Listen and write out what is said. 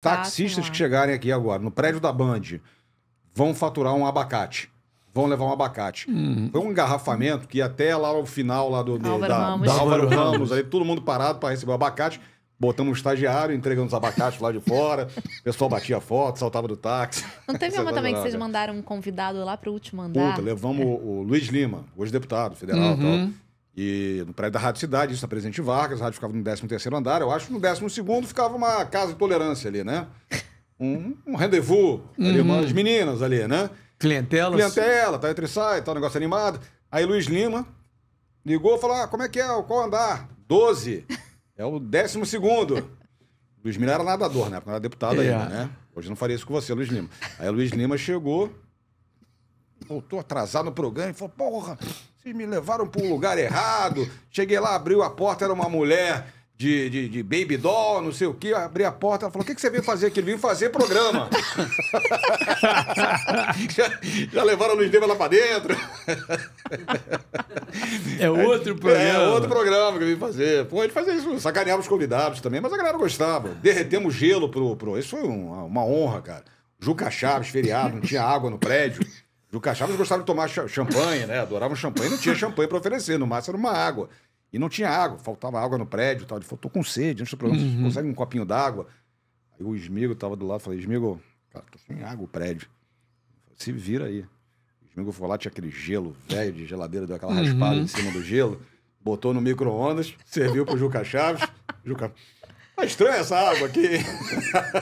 Taxistas tá, que tá. chegarem aqui agora, no prédio da Band, vão faturar um abacate. Vão levar um abacate. Hum. Foi um engarrafamento que até lá no final lá do, do Álvaro da, Ramos. da Álvaro Ramos, aí todo mundo parado para receber o abacate. Botamos um estagiário entregando os abacates lá de fora. O pessoal batia foto, saltava do táxi. Não teve uma também que vocês mandaram um convidado lá para o último andar? Puta, levamos é. o, o, Luiz Lima, hoje deputado federal uhum. tal. E no prédio da Rádio Cidade, isso da Presidente Vargas, a rádio ficava no 13 andar, eu acho, que no 12 ficava uma casa de tolerância ali, né? Um, um rendezvous, ali, umas uhum. meninas ali, né? Clientela. Clientela, tá entre sai, tá um negócio animado. Aí Luiz Lima ligou e falou, ah, como é que é, qual andar? 12, é o 12 Luiz Lima era nadador, né? Porque era deputado yeah. ainda, é. né? Hoje não faria isso com você, Luiz Lima. Aí Luiz Lima chegou, voltou atrasado no programa e falou, porra me levaram para um lugar errado. Cheguei lá, abriu a porta, era uma mulher de, de, de baby doll, não sei o quê. Abri a porta, ela falou: o que, que você veio fazer aqui? Ele veio fazer programa. já, já, levaram a Luiz Deva lá para dentro. é outro é, programa. É outro programa que eu vim fazer. Pô, ele fazia isso, sacaneava os convidados também, mas a galera gostava. Derretemos gelo pro. pro... Isso foi uma honra, cara. Juca Chaves, feriado, não tinha água no prédio. Juca Chaves gostava de tomar champanhe, né? Adorava champanhe. Não tinha champanhe para oferecer, no máximo era uma água. E não tinha água, faltava água no prédio tal. Ele falou, tô com sede, antes do programa, uhum. consegue um copinho d'água? Aí o Esmigo tava do lado, falei, Esmigo, cara, tô sem água o prédio. Falei, Se vira aí. O Esmigo foi lá, tinha aquele gelo velho de geladeira, deu aquela uhum. raspada em cima do gelo, botou no micro-ondas, serviu pro Juca Chaves. Juca... Tá estranha essa água aqui.